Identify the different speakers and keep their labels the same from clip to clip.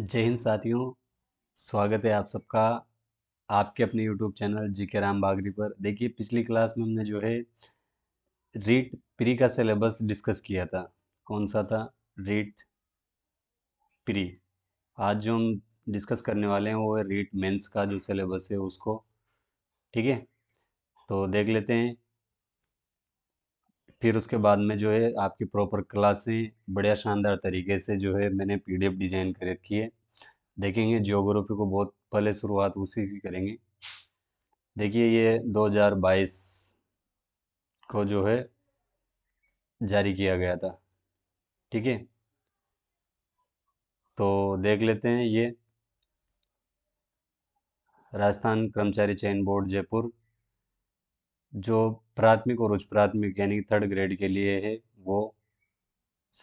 Speaker 1: जय हिंद साथियों स्वागत है आप सबका आपके अपने यूट्यूब चैनल जी के राम बागरी पर देखिए पिछली क्लास में हमने जो है रीट प्री का सिलेबस डिस्कस किया था कौन सा था रीट प्री आज जो हम डिस्कस करने वाले हैं वो है रीट मेंस का जो सिलेबस है उसको ठीक है तो देख लेते हैं फिर उसके बाद में जो है आपकी प्रॉपर क्लासें बढ़िया शानदार तरीके से जो है मैंने पीडीएफ डिज़ाइन कर रखी है देखेंगे जियोग्राफी को बहुत पहले शुरुआत उसी की करेंगे देखिए ये 2022 को जो है जारी किया गया था ठीक है तो देख लेते हैं ये राजस्थान कर्मचारी चयन बोर्ड जयपुर जो प्राथमिक और उच्च प्राथमिक यानी थर्ड ग्रेड के लिए है वो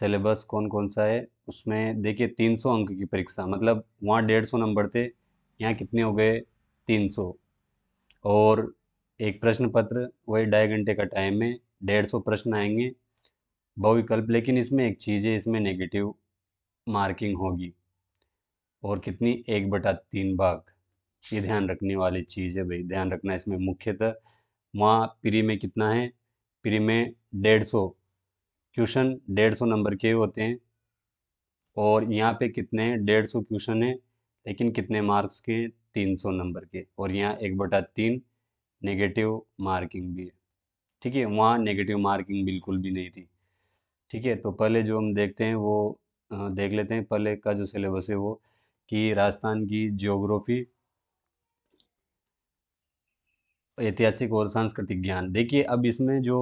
Speaker 1: सिलेबस कौन कौन सा है उसमें देखिए 300 अंक की परीक्षा मतलब वहाँ डेढ़ सौ नंबर थे यहाँ कितने हो गए 300 और एक प्रश्न पत्र वही ढाई घंटे का टाइम है डेढ़ सौ प्रश्न आएंगे बहुविकल्प लेकिन इसमें एक चीज़ है इसमें नेगेटिव मार्किंग होगी और कितनी एक बटा तीन भाग ये ध्यान रखने वाली चीज़ है भाई ध्यान रखना इसमें मुख्यतः वहाँ प्री में कितना है प्री में डेढ़ सौ क्वेश्चन डेढ़ सौ नंबर के होते हैं और यहाँ पे कितने हैं डेढ़ सौ क्वेश्चन हैं लेकिन कितने मार्क्स के हैं तीन सौ नंबर के और यहाँ एक बटा तीन नेगेटिव मार्किंग भी है ठीक है वहाँ नेगेटिव मार्किंग बिल्कुल भी नहीं थी ठीक है तो पहले जो हम देखते हैं वो देख लेते हैं पहले का जो सिलेबस है वो कि राजस्थान की जियोग्राफी ऐतिहासिक और सांस्कृतिक ज्ञान देखिए अब इसमें जो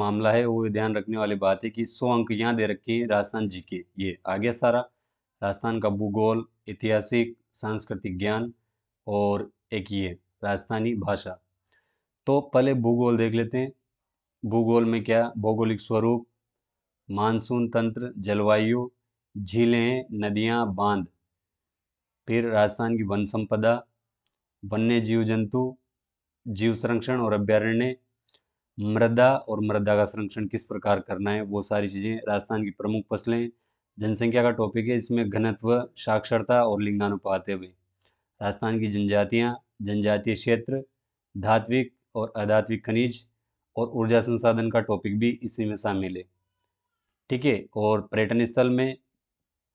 Speaker 1: मामला है वो ध्यान रखने वाली बात है कि सौ अंक यहाँ दे रखे हैं राजस्थान जी के ये आगे सारा राजस्थान का भूगोल ऐतिहासिक सांस्कृतिक ज्ञान और एक ये राजस्थानी भाषा तो पहले भूगोल देख लेते हैं भूगोल में क्या भौगोलिक स्वरूप मानसून तंत्र जलवायु झीलें नदियाँ बांध फिर राजस्थान की वन संपदा वन्य जीव जंतु जीव संरक्षण और अभ्यारण्य मृदा और मृदा का संरक्षण किस प्रकार करना है वो सारी चीज़ें राजस्थान की प्रमुख फसलें जनसंख्या का टॉपिक है इसमें घनत्व साक्षरता और लिंगानुपात है भाई राजस्थान की जनजातियाँ जनजातीय क्षेत्र धात्विक और अधात्विक खनिज और ऊर्जा संसाधन का टॉपिक भी इसी में शामिल है ठीक है और पर्यटन स्थल में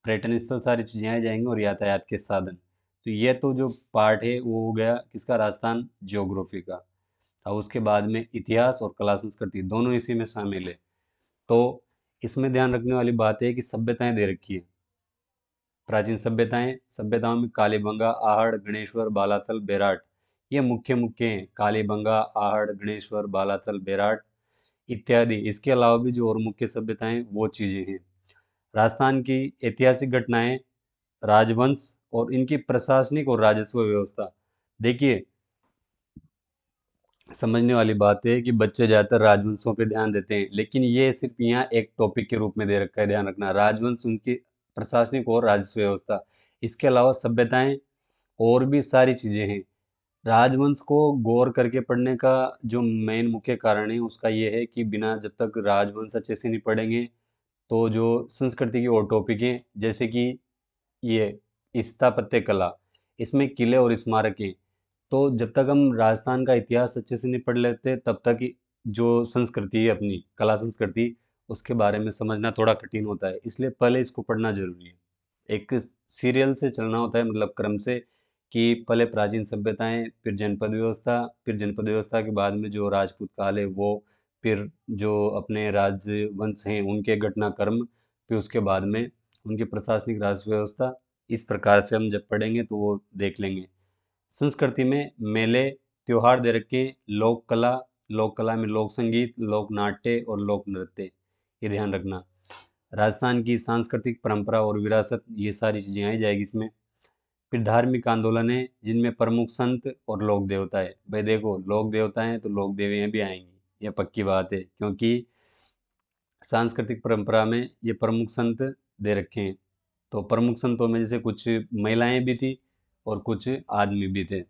Speaker 1: पर्यटन स्थल सारी चीज़ें आ जाएंगी और यातायात के साधन तो ये तो जो पार्ट है वो हो गया किसका राजस्थान ज्योग्राफी का और उसके बाद में इतिहास और कला संस्कृति दोनों इसी में शामिल है तो इसमें ध्यान रखने वाली बात है कि सभ्यताएं दे रखी है प्राचीन सभ्यताएं सभ्यताओं में कालीबंगा आहड़ गणेश्वर बालातल बेराट ये मुख्य मुख्य हैं कालीबंगा आहड़ गणेश्वर बालातल बेराट इत्यादि इसके अलावा भी जो और मुख्य सभ्यताएं वो चीज़ें हैं राजस्थान की ऐतिहासिक घटनाएं राजवंश और इनकी प्रशासनिक और राजस्व व्यवस्था देखिए समझने वाली बात है कि बच्चे ज़्यादातर राजवंशों पे ध्यान देते हैं लेकिन ये सिर्फ यहाँ एक टॉपिक के रूप में दे रखा है ध्यान रखना राजवंश उनकी प्रशासनिक और राजस्व व्यवस्था इसके अलावा सभ्यताएं और भी सारी चीज़ें हैं राजवंश को गौर करके पढ़ने का जो मेन मुख्य कारण है उसका ये है कि बिना जब तक राजवंश अच्छे से नहीं पढ़ेंगे तो जो संस्कृति की और टॉपिक हैं जैसे कि ये स्थापत्य कला इसमें किले और स्मारकें तो जब तक हम राजस्थान का इतिहास अच्छे से नहीं पढ़ लेते तब तक जो संस्कृति है अपनी कला संस्कृति उसके बारे में समझना थोड़ा कठिन होता है इसलिए पहले इसको पढ़ना जरूरी है एक सीरियल से चलना होता है मतलब क्रम से कि पहले प्राचीन सभ्यताएं फिर जनपद व्यवस्था फिर जनपद व्यवस्था के बाद में जो राजपूत काल है वो फिर जो अपने राजवंश हैं उनके घटनाक्रम फिर उसके बाद में उनकी प्रशासनिक राज व्यवस्था इस प्रकार से हम जब पढ़ेंगे तो वो देख लेंगे संस्कृति में मेले त्यौहार दे रखे लोक कला लोक कला में लोक संगीत लोक नाट्य और लोक नृत्य ये ध्यान रखना राजस्थान की सांस्कृतिक परंपरा और विरासत ये सारी चीज़ें आई जाएगी इसमें फिर धार्मिक आंदोलन है जिनमें प्रमुख संत और लोक देवता है भाई देखो लोक देवता हैं तो लोक देवियाँ भी आएंगी यह पक्की बात है क्योंकि सांस्कृतिक परंपरा में ये प्रमुख संत दे रखे हैं तो प्रमुख संतों में जैसे कुछ महिलाएं भी थी और कुछ आदमी भी थे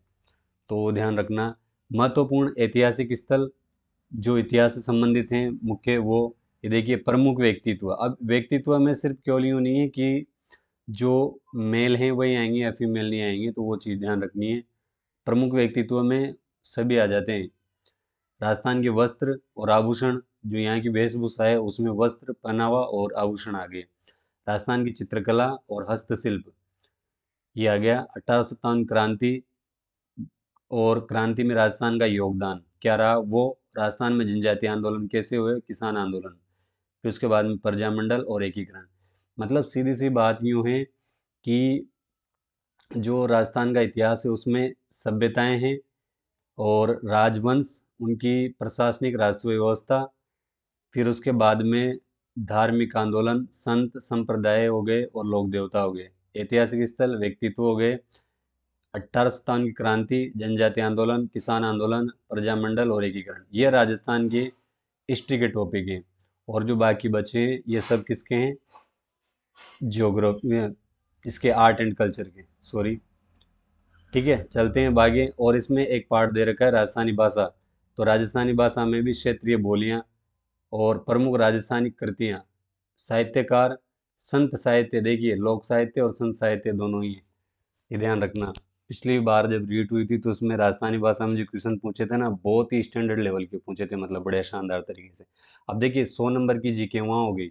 Speaker 1: तो ध्यान रखना महत्वपूर्ण ऐतिहासिक स्थल जो इतिहास से संबंधित हैं मुख्य वो ये देखिए प्रमुख व्यक्तित्व अब व्यक्तित्व में सिर्फ केवल यूँ नहीं है कि जो मेल हैं वही आएंगे या फीमेल नहीं आएंगे तो वो चीज़ ध्यान रखनी है प्रमुख व्यक्तित्व में सभी आ जाते हैं राजस्थान के वस्त्र और आभूषण जो यहाँ की वेशभूषा है उसमें वस्त्र पहनावा और आभूषण आ गए राजस्थान की चित्रकला और हस्तशिल्प ये आ गया अठारह क्रांति और क्रांति में राजस्थान का योगदान क्या रहा वो राजस्थान में जनजातीय आंदोलन कैसे हुए किसान आंदोलन फिर उसके बाद में प्रजामंडल और एकीकरण मतलब सीधी सी बात यूँ है कि जो राजस्थान का इतिहास है उसमें सभ्यताएं हैं और राजवंश उनकी प्रशासनिक राजस्व व्यवस्था फिर उसके बाद में धार्मिक आंदोलन संत संप्रदाय हो गए और लोक देवता हो गए ऐतिहासिक स्थल व्यक्तित्व हो गए अठारह स्थान की क्रांति जनजाति आंदोलन किसान आंदोलन प्रजामंडल और एकीकरण ये राजस्थान के हिस्ट्री के टॉपिक हैं और जो बाकी बचे हैं ये सब किसके हैं जियोग्राफी इसके आर्ट एंड कल्चर के सॉरी ठीक है चलते हैं बागे और इसमें एक पार्ट दे रखा है राजस्थानी भाषा तो राजस्थानी भाषा में भी क्षेत्रीय बोलियाँ और प्रमुख राजस्थानी कृतियाँ साहित्यकार संत साहित्य देखिए लोक साहित्य और संत साहित्य दोनों ही है ये ध्यान रखना पिछली बार जब रीट हुई थी तो उसमें राजस्थानी भाषा में जो क्वेश्चन पूछे थे ना बहुत ही स्टैंडर्ड लेवल के पूछे थे मतलब बड़े शानदार तरीके से अब देखिए सौ नंबर की जी के वहाँ हो गई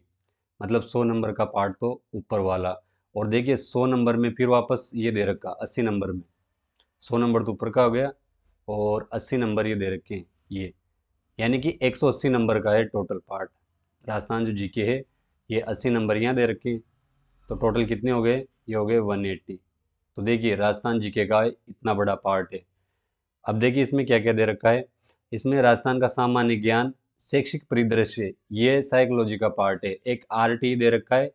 Speaker 1: मतलब सौ नंबर का पार्ट तो ऊपर वाला और देखिए सौ नंबर में फिर वापस ये दे रखा अस्सी नंबर में सौ नंबर तो ऊपर का हो गया और अस्सी नंबर ये दे रखे हैं ये यानी कि 180 नंबर का है टोटल पार्ट राजस्थान जो जीके है ये 80 नंबर यहाँ दे रखे हैं तो टोटल कितने हो गए ये हो गए 180 तो देखिए राजस्थान जीके का इतना बड़ा पार्ट है अब देखिए इसमें क्या क्या दे रखा है इसमें राजस्थान का सामान्य ज्ञान शैक्षिक परिदृश्य ये साइकोलॉजी का पार्ट है एक आर e दे रखा है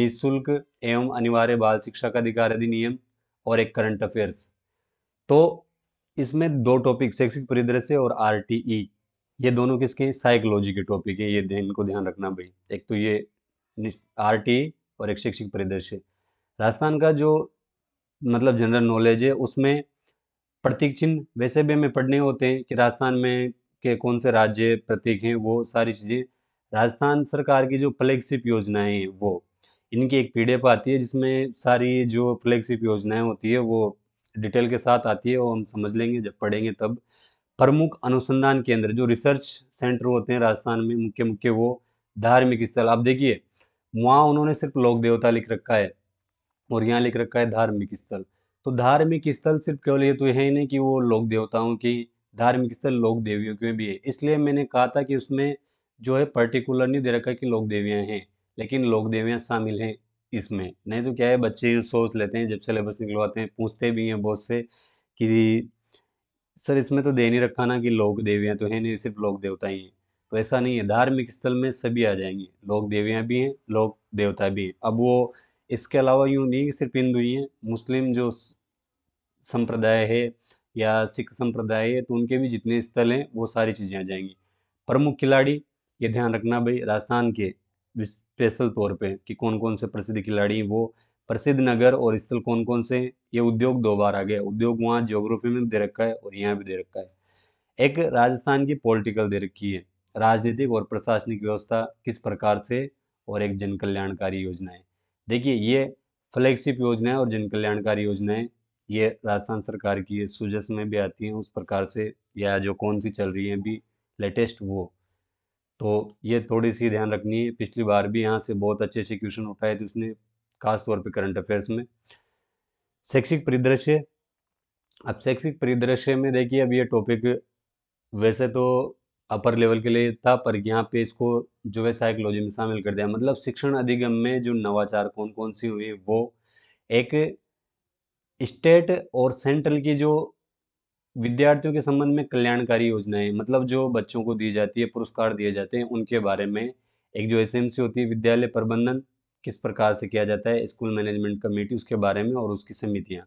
Speaker 1: निःशुल्क एवं अनिवार्य बाल शिक्षा का अधिकार अधिनियम और एक करंट अफेयर्स तो इसमें दो टॉपिक शैक्षिक परिदृश्य और आर ये दोनों किसके साइकोलॉजी के टॉपिक है ये इनको ध्यान रखना भाई एक तो ये आर और एक शैक्षिक परिदृश्य राजस्थान का जो मतलब जनरल नॉलेज है उसमें प्रतीक चिन्ह वैसे भी हमें पढ़ने होते हैं कि राजस्थान में के कौन से राज्य प्रतीक हैं वो सारी चीज़ें राजस्थान सरकार की जो फ्लैगशिप योजनाएं हैं वो इनकी एक पीडीएफ आती है जिसमें सारी जो फ्लैगशिप योजनाएं होती है वो डिटेल के साथ आती है वो हम समझ लेंगे जब पढ़ेंगे तब प्रमुख अनुसंधान केंद्र जो रिसर्च सेंटर होते हैं राजस्थान में मुख्य मुख्य वो धार्मिक स्थल आप देखिए वहाँ उन्होंने सिर्फ लोक देवता लिख रखा है और यहाँ लिख रखा है धार्मिक स्थल तो धार्मिक स्थल सिर्फ केवल ये तो है ही नहीं कि वो लोक देवताओं की धार्मिक स्थल लोक देवियों के भी है इसलिए मैंने कहा था कि उसमें जो है पर्टिकुलर नहीं दे रखा कि लोक देवियाँ हैं लेकिन लोक देवियाँ शामिल हैं इसमें नहीं तो क्या है बच्चे सोच लेते हैं जब सिलेबस निकलवाते हैं पूछते भी हैं बहुत से कि सर इसमें तो दे नहीं रखा ना कि लोक देवियाँ तो है नहीं सिर्फ लोक देवता ही हैं तो ऐसा नहीं है धार्मिक स्थल में सभी आ जाएंगे लोक देवियाँ भी हैं लोक देवता भी हैं अब वो इसके अलावा यूँ नहीं कि सिर्फ हिंदू ही हैं मुस्लिम जो संप्रदाय है या सिख संप्रदाय है तो उनके भी जितने स्थल हैं वो सारी चीज़ें आ जाएंगी प्रमुख खिलाड़ी ये ध्यान रखना भाई राजस्थान के स्पेशल तौर पे कि कौन कौन से प्रसिद्ध खिलाड़ी हैं वो प्रसिद्ध नगर और स्थल कौन कौन से ये उद्योग दो बार आ गया उद्योग वहाँ ज्योग्राफी में दे रखा है और यहाँ भी दे रखा है एक राजस्थान की पॉलिटिकल दे रखी है राजनीतिक और प्रशासनिक व्यवस्था किस प्रकार से और एक जन कल्याणकारी योजना है देखिए ये फ्लैगशिप योजनाएं और जन कल्याणकारी योजनाएं ये राजस्थान सरकार की सूजस में भी आती हैं उस प्रकार से या जो कौन सी चल रही है अभी लेटेस्ट वो तो ये थोड़ी सी ध्यान रखनी है पिछली बार भी यहाँ से बहुत अच्छे अच्छे क्वेश्चन उठाए थे उसने खासतौर पर करंट अफेयर्स में शैक्षिक परिदृश्य अब शैक्षिक परिदृश्य में देखिए अब ये टॉपिक वैसे तो अपर लेवल के लिए था पर यहाँ पे इसको जो है साइकोलॉजी में शामिल कर दिया मतलब शिक्षण अधिगम में जो नवाचार कौन कौन सी हुई वो एक स्टेट और सेंट्रल की जो विद्यार्थियों के संबंध में कल्याणकारी योजनाएं मतलब जो बच्चों को दी जाती है पुरस्कार दिए जाते हैं उनके बारे में एक जो एस होती है विद्यालय प्रबंधन किस प्रकार से किया जाता है स्कूल मैनेजमेंट कमेटी उसके बारे में और उसकी समितियाँ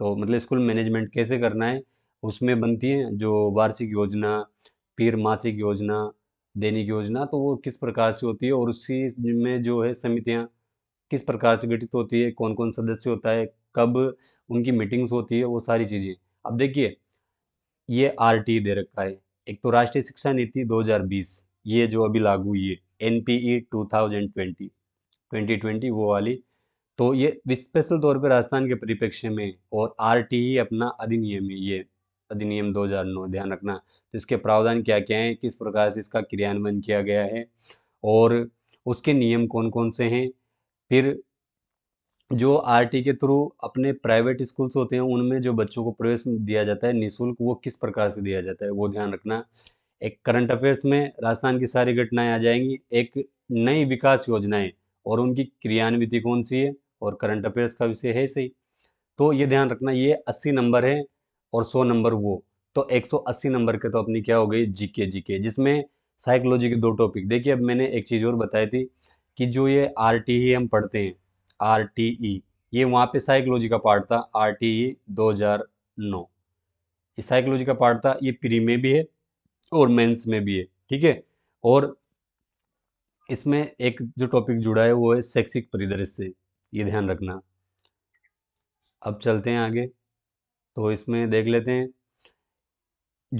Speaker 1: तो मतलब स्कूल मैनेजमेंट कैसे करना है उसमें बनती हैं जो वार्षिक योजना फिर मासिक योजना दैनिक योजना तो वो किस प्रकार से होती है और उसी में जो है समितियाँ किस प्रकार से गठित होती है कौन कौन सदस्य होता है कब उनकी मीटिंग्स होती है वो सारी चीज़ें अब देखिए ये आर टी दे रखा है एक तो राष्ट्रीय शिक्षा नीति 2020 ये जो अभी लागू हुई है एन पी ई टू 2020 वो वाली तो ये स्पेशल तौर पर राजस्थान के परिप्रेक्ष्य में और आर अपना अधिनियम है ये अधिनियम 2009 ध्यान रखना तो इसके प्रावधान क्या क्या हैं किस प्रकार से इसका क्रियान्वयन किया गया है और उसके नियम कौन कौन से हैं फिर जो आर के थ्रू अपने प्राइवेट स्कूल्स होते हैं उनमें जो बच्चों को प्रवेश दिया जाता है निःशुल्क वो किस प्रकार से दिया जाता है वो ध्यान रखना एक करंट अफेयर्स में राजस्थान की सारी घटनाएं आ जाएंगी एक नई विकास योजनाएं और उनकी क्रियान्विति कौन सी है और करंट अफेयर्स का विषय है सही तो ये ध्यान रखना ये अस्सी नंबर है और सौ नंबर वो तो एक सौ अस्सी नंबर के तो अपनी क्या हो गई जीके जीके जिसमें साइकोलॉजी के दो टॉपिक देखिए अब मैंने एक चीज़ और बताई थी कि जो ये आर टी ई हम पढ़ते हैं आर टी ई ये वहाँ पे साइकोलॉजी का पार्ट था आर टी ई दो हज़ार नौ ये साइकोलॉजी का पार्ट था ये प्री में भी है और मेंस में भी है ठीक है और इसमें एक जो टॉपिक जुड़ा है वो है शैक्षिक परिदृश्य से ये ध्यान रखना अब चलते हैं आगे तो इसमें देख लेते हैं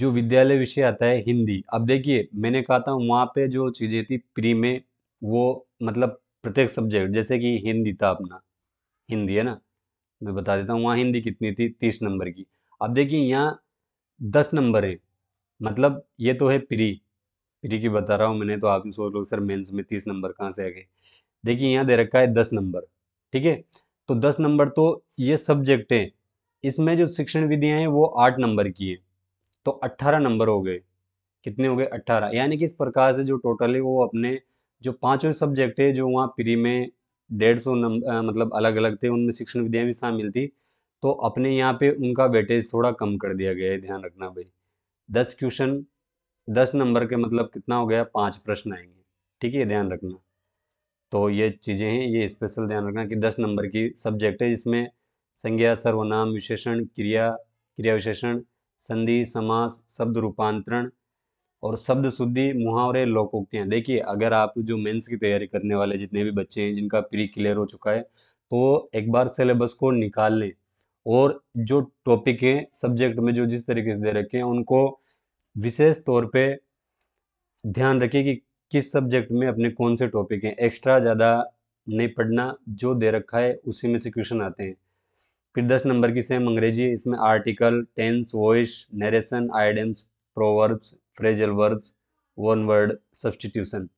Speaker 1: जो विद्यालय विषय आता है हिंदी अब देखिए मैंने कहा था वहाँ पे जो चीज़ें थी प्री में वो मतलब प्रत्येक सब्जेक्ट जैसे कि हिंदी था अपना हिंदी है ना मैं बता देता हूँ वहाँ हिंदी कितनी थी तीस नंबर की अब देखिए यहाँ दस नंबर है मतलब ये तो है प्री की बता रहा हूँ मैंने तो आप सोच लो सर मेंस में तीस नंबर कहाँ से आ गए देखिए यहाँ दे रखा है दस नंबर ठीक है तो दस नंबर तो ये सब्जेक्ट है इसमें जो शिक्षण विधियाँ हैं वो आठ नंबर की है तो अट्ठारह नंबर हो गए कितने हो गए अट्ठारह यानी कि इस प्रकार से जो टोटल है वो अपने जो पांचवें सब्जेक्ट है जो वहाँ प्री में डेढ़ सौ नंबर मतलब अलग अलग थे उनमें शिक्षण विधियाँ भी शामिल थी तो अपने यहाँ पे उनका वेटेज थोड़ा कम कर दिया गया है ध्यान रखना भाई दस क्वेश्चन दस नंबर के मतलब कितना हो गया पाँच प्रश्न आएंगे ठीक है ध्यान रखना तो ये चीज़ें हैं ये स्पेशल ध्यान रखना कि दस नंबर की सब्जेक्ट है जिसमें संज्ञा सर्वनाम विशेषण क्रिया क्रिया विशेषण संधि समास शब्द रूपांतरण और शब्द शुद्धि मुहावरे लोकोक्तियाँ देखिए अगर आप जो मेंस की तैयारी करने वाले जितने भी बच्चे हैं जिनका प्री क्लियर हो चुका है तो एक बार सिलेबस को निकाल लें और जो टॉपिक हैं सब्जेक्ट में जो जिस तरीके से दे रखे हैं उनको विशेष तौर पे ध्यान रखिए कि किस सब्जेक्ट में अपने कौन से टॉपिक हैं एक्स्ट्रा ज़्यादा नहीं पढ़ना जो दे रखा है उसी में से क्वेश्चन आते हैं फिर दस नंबर की सेम अंग्रेजी इसमें article tense voice narration idioms proverbs phrasal verbs one word substitution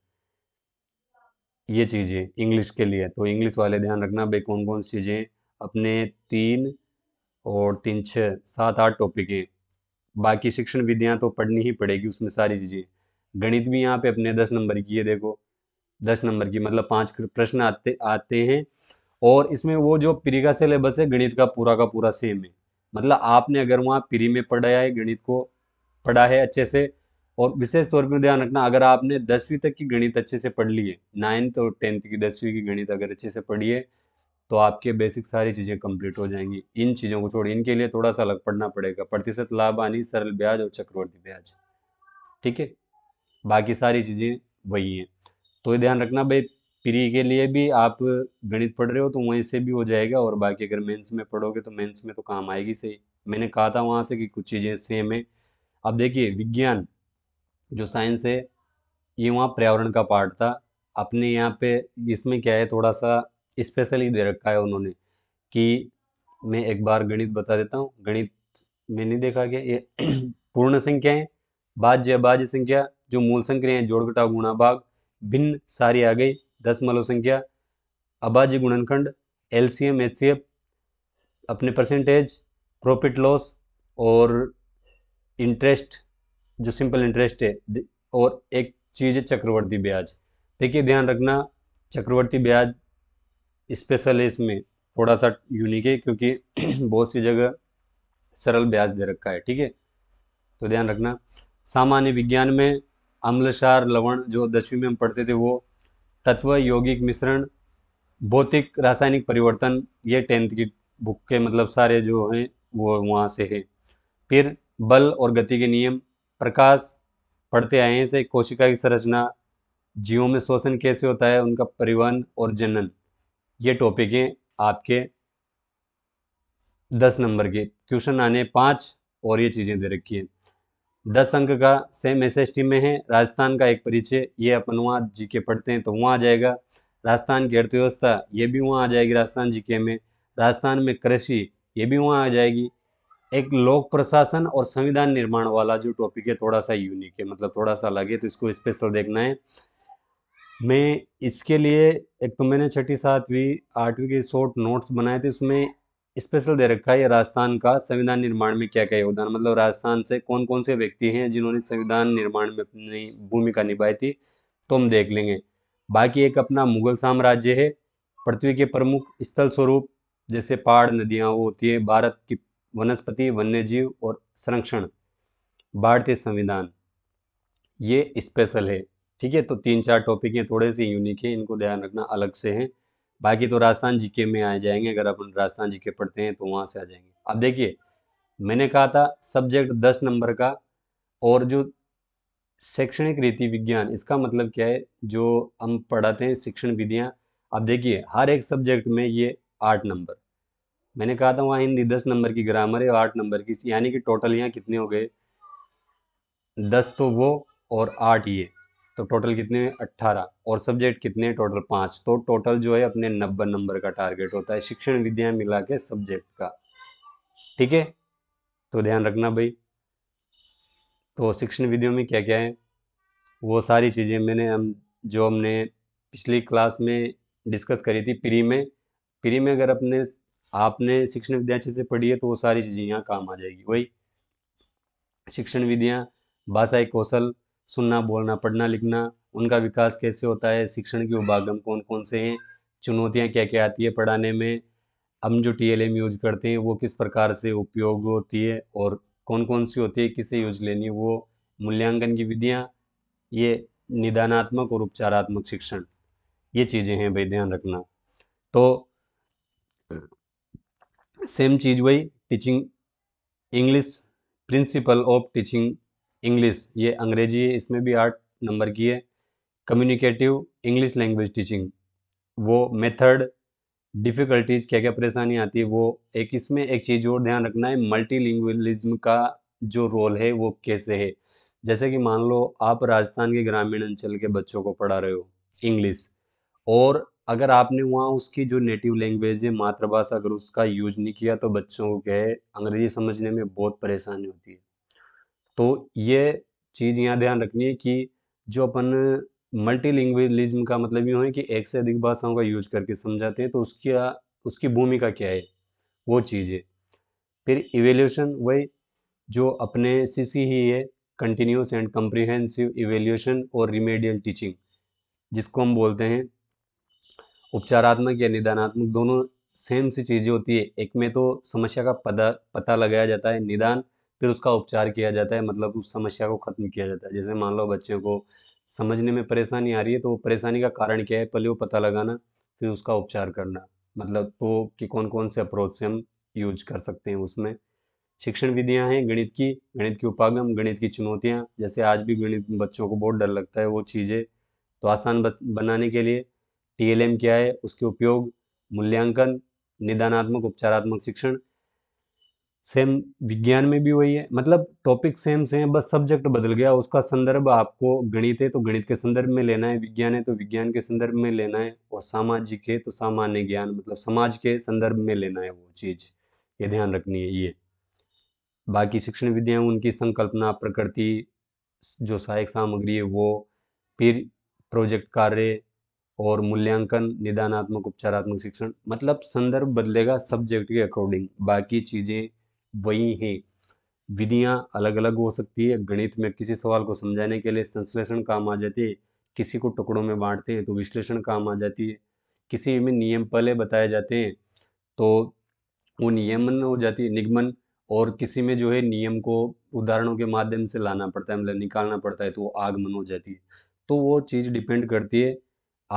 Speaker 1: ये चीज़ें इंग्लिश के लिए तो इंग्लिश वाले ध्यान रखना भाई कौन कौन सी चीज़ें अपने तीन और तीन छः सात आठ टॉपिक हैं बाकी शिक्षण विधियां तो पढ़नी ही पड़ेगी उसमें सारी चीज़ें गणित भी यहाँ पे अपने दस नंबर की है देखो दस नंबर की मतलब पांच प्रश्न आते आते हैं और इसमें वो जो प्री का सिलेबस है गणित का पूरा का पूरा सेम है मतलब आपने अगर वहाँ प्री में पढ़ाया है गणित को पढ़ा है अच्छे से और विशेष तौर पर ध्यान रखना अगर आपने दसवीं तक की गणित अच्छे से पढ़ ली है नाइन्थ और टेंथ की दसवीं की गणित अगर अच्छे से पढ़ी है तो आपके बेसिक सारी चीज़ें कंप्लीट हो जाएंगी इन चीज़ों को छोड़ इनके लिए थोड़ा सा अलग पढ़ना पड़ेगा प्रतिशत लाभ आनी सरल ब्याज और चक्रवर्ती ब्याज ठीक है बाकी सारी चीज़ें वही हैं तो ध्यान रखना भाई प्री के लिए भी आप गणित पढ़ रहे हो तो वहीं से भी हो जाएगा और बाकी अगर मेंस में पढ़ोगे तो मेंस में तो काम आएगी सही मैंने कहा था वहाँ से कि कुछ चीज़ें सेम है अब देखिए विज्ञान जो साइंस है ये वहाँ पर्यावरण का पार्ट था अपने यहाँ पे इसमें क्या है थोड़ा सा स्पेशली दे रखा है उन्होंने कि मैं एक बार गणित बता देता हूँ गणित में नहीं देखा गया ये पूर्ण संख्या है बाज्य बाज्य संख्या जो मूल संख्या है जोड़ घटाव गुणा भाग भिन्न सारी आ गई दशमलव संख्या अबाज्य गुणनखंड एलसीएम एचसीएफ अपने परसेंटेज प्रॉफिट लॉस और इंटरेस्ट जो सिंपल इंटरेस्ट है और एक चीज़ है चक्रवर्ती ब्याज देखिए ध्यान रखना चक्रवर्ती ब्याज स्पेशल है इसमें थोड़ा सा यूनिक है क्योंकि बहुत सी जगह सरल ब्याज दे रखा है ठीक है तो ध्यान रखना सामान्य विज्ञान में अम्लसार लवण जो दसवीं में हम पढ़ते थे वो तत्व यौगिक मिश्रण भौतिक रासायनिक परिवर्तन ये टेंथ की बुक के मतलब सारे जो हैं वो वहाँ से है फिर बल और गति के नियम प्रकाश पढ़ते आए हैं से कोशिका की संरचना जीवों में शोषण कैसे होता है उनका परिवहन और जनन ये टॉपिक है आपके दस नंबर के क्वेश्चन आने पाँच और ये चीज़ें दे रखी हैं दस अंक का सेम एस एस में है राजस्थान का एक परिचय ये अपन वहाँ जी के पढ़ते हैं तो वहाँ आ जाएगा राजस्थान की अर्थव्यवस्था ये भी वहाँ आ जाएगी राजस्थान जी के में राजस्थान में कृषि ये भी वहाँ आ जाएगी एक लोक प्रशासन और संविधान निर्माण वाला जो टॉपिक है थोड़ा सा यूनिक है मतलब थोड़ा सा अलग है तो इसको स्पेशल देखना है मैं इसके लिए एक तो मैंने छठी सातवीं आठवीं के शॉर्ट नोट्स बनाए थे उसमें स्पेशल दे रखा है राजस्थान का संविधान निर्माण में क्या क्या योगदान मतलब राजस्थान से कौन कौन से व्यक्ति हैं जिन्होंने संविधान निर्माण में अपनी भूमिका निभाई थी तो हम देख लेंगे बाकी एक अपना मुगल साम्राज्य है पृथ्वी के प्रमुख स्थल स्वरूप जैसे पहाड़ नदियाँ वो होती है भारत की वनस्पति वन्य जीव और संरक्षण भारतीय संविधान ये स्पेशल है ठीक है तो तीन चार टॉपिक हैं थोड़े से यूनिक हैं इनको ध्यान रखना अलग से हैं बाकी तो राजस्थान जीके में आ जाएंगे अगर अपन राजस्थान जीके पढ़ते हैं तो वहाँ से आ जाएंगे अब देखिए मैंने कहा था सब्जेक्ट दस नंबर का और जो शैक्षणिक रीति विज्ञान इसका मतलब क्या है जो हम पढ़ाते हैं शिक्षण विधियाँ अब देखिए हर एक सब्जेक्ट में ये आठ नंबर मैंने कहा था वहाँ हिंदी दस नंबर की ग्रामर है आठ नंबर की यानी कि टोटल यहाँ कितने हो गए दस तो वो और आठ ये तो टोटल कितने अट्ठारह और सब्जेक्ट कितने टोटल पाँच तो टोटल जो है अपने नब्बे नंबर का टारगेट होता है शिक्षण विद्या मिला के सब्जेक्ट का ठीक है तो ध्यान रखना भाई तो शिक्षण विधियों में क्या क्या है वो सारी चीज़ें मैंने हम जो हमने पिछली क्लास में डिस्कस करी थी प्री में प्री में अगर अपने आपने शिक्षण विद्या अच्छे से पढ़ी है तो वो सारी चीज़ें यहाँ काम आ जाएगी वही शिक्षण विधियाँ भाषाई कौशल सुनना बोलना पढ़ना लिखना उनका विकास कैसे होता है शिक्षण के उपागम कौन कौन से हैं चुनौतियाँ क्या क्या आती है पढ़ाने में हम जो टी एल एम यूज करते हैं वो किस प्रकार से उपयोग होती है और कौन कौन सी होती है किसे यूज लेनी है वो मूल्यांकन की विधियाँ ये निदानात्मक और उपचारात्मक शिक्षण ये चीज़ें हैं भाई ध्यान रखना तो सेम चीज़ वही teaching English principle of teaching English ये अंग्रेजी है इसमें भी आठ नंबर की है कम्युनिकेटिव इंग्लिश लैंग्वेज टीचिंग वो मेथड डिफ़िकल्टीज क्या क्या परेशानी आती है वो एक इसमें एक चीज़ और ध्यान रखना है मल्टीलिंगुअलिज्म का जो रोल है वो कैसे है जैसे कि मान लो आप राजस्थान के ग्रामीण अंचल के बच्चों को पढ़ा रहे हो इंग्लिश और अगर आपने वहाँ उसकी जो नेटिव लैंग्वेज है मातृभाषा अगर उसका यूज नहीं किया तो बच्चों को क्या है अंग्रेजी समझने में बहुत परेशानी होती है तो ये चीज़ यहाँ ध्यान रखनी है कि जो अपन मल्टीलिंग्विलिज्म का मतलब यूँ है कि एक से अधिक भाषाओं का यूज करके समझाते हैं तो उसकी उसकी भूमिका क्या है वो चीज़ है फिर इवेल्यूशन वही जो अपने सी ही है कंटिन्यूस एंड कम्प्रीहेंसिव इवेल्यूशन और रिमेडियल टीचिंग जिसको हम बोलते हैं उपचारात्मक या निदानात्मक दोनों सेम सी चीज़ें होती है एक में तो समस्या का पता पता लगाया जाता है निदान फिर उसका उपचार किया जाता है मतलब उस समस्या को ख़त्म किया जाता है जैसे मान लो बच्चे को समझने में परेशानी आ रही है तो वो परेशानी का कारण क्या है पहले वो पता लगाना फिर उसका उपचार करना मतलब तो कि कौन कौन से अप्रोच से हम यूज कर सकते हैं उसमें शिक्षण विधियां हैं गणित की गणित की उपागम गणित की चुनौतियां जैसे आज भी गणित बच्चों को बहुत डर लगता है वो चीज़ें तो आसान बनाने के लिए टीएलएम क्या है उसके उपयोग मूल्यांकन निदानात्मक उपचारात्मक शिक्षण सेम विज्ञान में भी वही है मतलब टॉपिक सेम सेम बस सब्जेक्ट बदल गया उसका संदर्भ आपको गणित है तो गणित के संदर्भ में लेना है विज्ञान है तो विज्ञान के संदर्भ में लेना है और सामाजिक है तो सामान्य ज्ञान मतलब समाज के संदर्भ में लेना है वो चीज़ ये ध्यान रखनी है ये बाकी शिक्षण विद्या उनकी संकल्पना प्रकृति जो सहायक सामग्री है वो फिर प्रोजेक्ट कार्य और मूल्यांकन निदानात्मक उपचारात्मक शिक्षण मतलब संदर्भ बदलेगा सब्जेक्ट के अकॉर्डिंग बाकी चीज़ें वही हैं विधियाँ अलग अलग हो सकती है गणित में किसी सवाल को समझाने के लिए संश्लेषण काम आ जाती है किसी को टुकड़ों में बांटते हैं तो विश्लेषण काम आ जाती है किसी में नियम पहले बताए जाते हैं तो वो नियमन हो जाती है निगमन और किसी में जो है नियम को उदाहरणों के माध्यम से लाना पड़ता है मतलब निकालना पड़ता है तो वो आगमन हो जाती है तो वो चीज़ डिपेंड करती है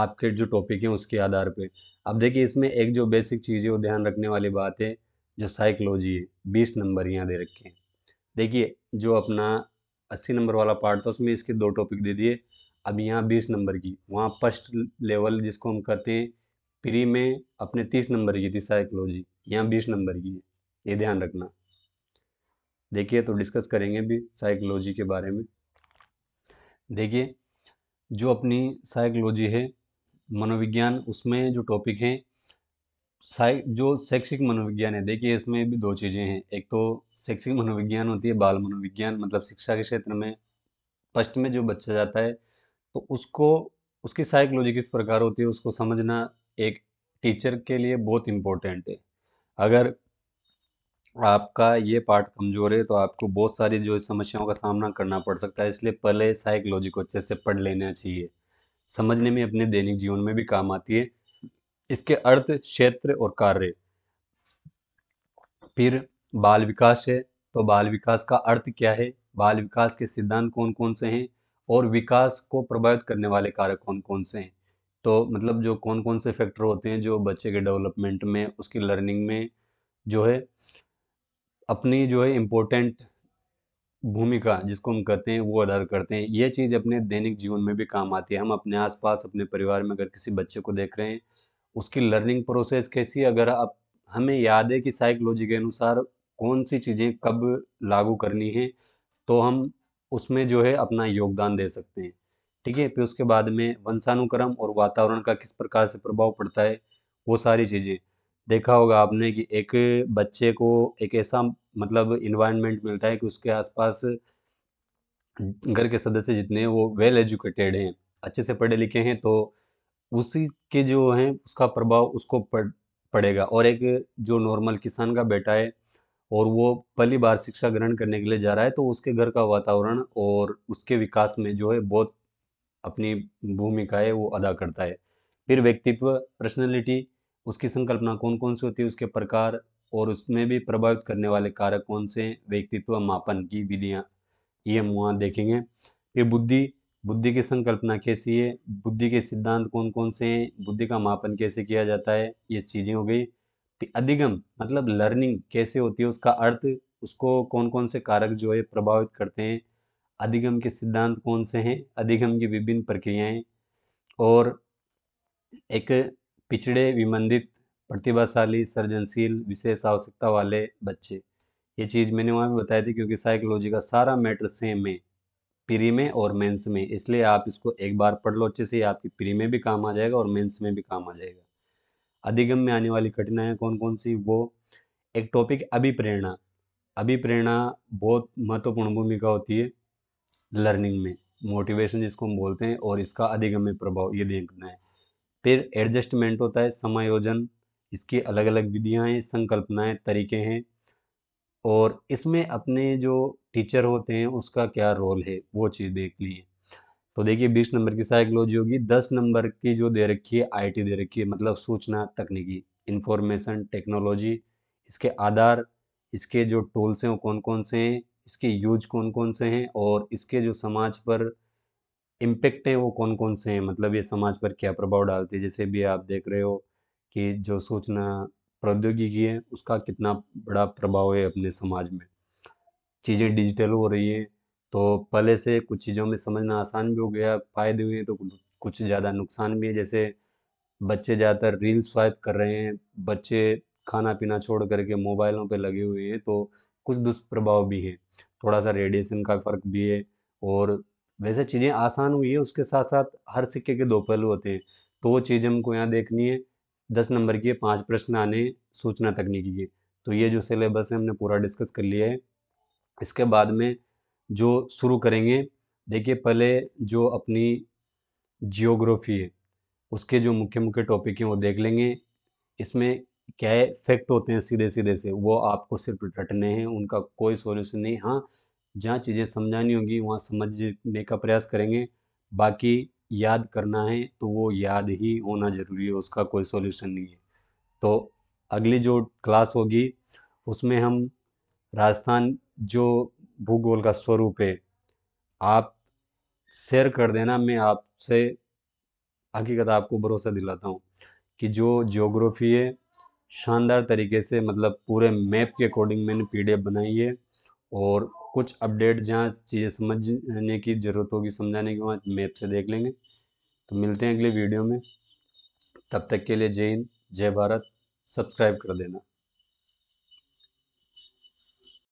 Speaker 1: आपके जो टॉपिक हैं उसके आधार पर अब देखिए इसमें एक जो बेसिक चीज़ है वो ध्यान रखने वाली बात है जो साइकोलॉजी है बीस नंबर यहाँ दे रखे हैं देखिए जो अपना अस्सी नंबर वाला पार्ट था उसमें इसके दो टॉपिक दे दिए अब यहाँ बीस नंबर की वहाँ फर्स्ट लेवल जिसको हम कहते हैं प्री में अपने तीस नंबर की थी साइकोलॉजी यहाँ बीस नंबर की है ये ध्यान रखना देखिए तो डिस्कस करेंगे भी साइकोलॉजी के बारे में देखिए जो अपनी साइकोलॉजी है मनोविज्ञान उसमें जो टॉपिक हैं साइक जो शैक्षिक मनोविज्ञान है देखिए इसमें भी दो चीज़ें हैं एक तो शैक्षिक मनोविज्ञान होती है बाल मनोविज्ञान मतलब शिक्षा के क्षेत्र में फर्स्ट में जो बच्चा जाता है तो उसको उसकी साइकोलॉजी किस प्रकार होती है उसको समझना एक टीचर के लिए बहुत इम्पोर्टेंट है अगर आपका ये पार्ट कमज़ोर है तो आपको बहुत सारी जो समस्याओं का सामना करना पड़ सकता है इसलिए पहले साइकोलॉजी को अच्छे से पढ़ लेना चाहिए समझने में अपने दैनिक जीवन में भी काम आती है इसके अर्थ क्षेत्र और कार्य फिर बाल विकास है तो बाल विकास का अर्थ क्या है बाल विकास के सिद्धांत कौन कौन से हैं और विकास को प्रभावित करने वाले कारक कौन कौन से हैं तो मतलब जो कौन कौन से फैक्टर होते हैं जो बच्चे के डेवलपमेंट में उसकी लर्निंग में जो है अपनी जो है इम्पोर्टेंट भूमिका जिसको हम कहते हैं वो अदा करते हैं ये चीज़ अपने दैनिक जीवन में भी काम आती है हम अपने आसपास अपने परिवार में अगर किसी बच्चे को देख रहे हैं उसकी लर्निंग प्रोसेस कैसी अगर आप हमें याद है कि साइकोलॉजी के अनुसार कौन सी चीज़ें कब लागू करनी है तो हम उसमें जो है अपना योगदान दे सकते हैं ठीक है फिर उसके बाद में वंशानुक्रम और वातावरण का किस प्रकार से प्रभाव पड़ता है वो सारी चीज़ें देखा होगा आपने कि एक बच्चे को एक ऐसा मतलब इन्वायरमेंट मिलता है कि उसके आसपास घर के सदस्य जितने वो वेल एजुकेटेड हैं अच्छे से पढ़े लिखे हैं तो उसी के जो हैं उसका प्रभाव उसको पड़ पड़ेगा और एक जो नॉर्मल किसान का बेटा है और वो पहली बार शिक्षा ग्रहण करने के लिए जा रहा है तो उसके घर का वातावरण और उसके विकास में जो है बहुत अपनी भूमिका है वो अदा करता है फिर व्यक्तित्व पर्सनैलिटी उसकी संकल्पना कौन कौन सी होती है उसके प्रकार और उसमें भी प्रभावित करने वाले कारक कौन से व्यक्तित्व मापन की विधियाँ ये हम वहाँ देखेंगे फिर बुद्धि बुद्धि की संकल्पना कैसी है बुद्धि के सिद्धांत कौन कौन से हैं बुद्धि का मापन कैसे किया जाता है ये चीज़ें हो गई अधिगम मतलब लर्निंग कैसे होती है उसका अर्थ उसको कौन कौन से कारक जो है प्रभावित करते हैं अधिगम के सिद्धांत कौन से हैं अधिगम की विभिन्न प्रक्रियाएं और एक पिछड़े विमंदित प्रतिभाशाली सर्जनशील विशेष आवश्यकता वाले बच्चे ये चीज़ मैंने वहाँ भी बताई थी क्योंकि साइकोलॉजी का सारा मैटर सेम है प्री में और मेंस में इसलिए आप इसको एक बार पढ़ लो अच्छे से आपकी प्री में भी काम आ जाएगा और मेंस में भी काम आ जाएगा अधिगम में आने वाली कठिनाइयाँ कौन कौन सी वो एक टॉपिक अभिप्रेरणा अभिप्रेरणा बहुत महत्वपूर्ण भूमिका होती है लर्निंग में मोटिवेशन जिसको हम बोलते हैं और इसका अधिगम में प्रभाव ये देखना है फिर एडजस्टमेंट होता है समायोजन इसकी अलग अलग विधियाँ हैं संकल्पनाएँ तरीके हैं और इसमें अपने जो टीचर होते हैं उसका क्या रोल है वो चीज़ देख ली है तो देखिए बीस नंबर की साइकोलॉजी होगी दस नंबर की जो दे रखी है आईटी दे रखी है मतलब सूचना तकनीकी इंफॉर्मेशन टेक्नोलॉजी इसके आधार इसके जो टूल्स हैं वो कौन कौन से हैं इसके यूज कौन कौन से हैं और इसके जो समाज पर इम्पेक्ट हैं वो कौन कौन से हैं मतलब ये समाज पर क्या प्रभाव डालते हैं जैसे भी आप देख रहे हो कि जो सूचना प्रौद्योगिकी है उसका कितना बड़ा प्रभाव है अपने समाज में चीज़ें डिजिटल हो रही है तो पहले से कुछ चीज़ों में समझना आसान भी हो गया फ़ायदे हुए तो कुछ ज़्यादा नुकसान भी है जैसे बच्चे ज़्यादातर रील स्वाइप कर रहे हैं बच्चे खाना पीना छोड़ करके मोबाइलों पर लगे हुए हैं तो कुछ दुष्प्रभाव भी हैं थोड़ा सा रेडिएशन का फ़र्क भी है और वैसे चीज़ें आसान हुई है उसके साथ साथ हर सिक्के के दो पहलू होते हैं तो वो चीज़ हमको यहाँ देखनी है दस नंबर के पाँच प्रश्न आने सूचना तकनीकी के तो ये जो सिलेबस है हमने पूरा डिस्कस कर लिया है इसके बाद में जो शुरू करेंगे देखिए पहले जो अपनी जियोग्राफी है उसके जो मुख्य मुख्य टॉपिक हैं वो देख लेंगे इसमें क्या इफेक्ट फैक्ट होते हैं सीधे सीधे से वो आपको सिर्फ रटने हैं उनका कोई सोल्यूशन नहीं हाँ जहाँ चीज़ें समझानी होगी वहाँ समझने का प्रयास करेंगे बाकी याद करना है तो वो याद ही होना ज़रूरी है उसका कोई सोल्यूशन नहीं है तो अगली जो क्लास होगी उसमें हम राजस्थान जो भूगोल का स्वरूप है आप शेयर कर देना मैं आपसे हकीकत आपको भरोसा दिलाता हूँ कि जो जोग्राफ़ी है शानदार तरीके से मतलब पूरे मैप के अकॉर्डिंग मैंने एफ बनाई है और कुछ अपडेट जहाँ चीज़ें समझने की ज़रूरत होगी समझाने की वहाँ मैप से देख लेंगे तो मिलते हैं अगले वीडियो में तब तक के लिए जय हिंद जय भारत सब्सक्राइब कर देना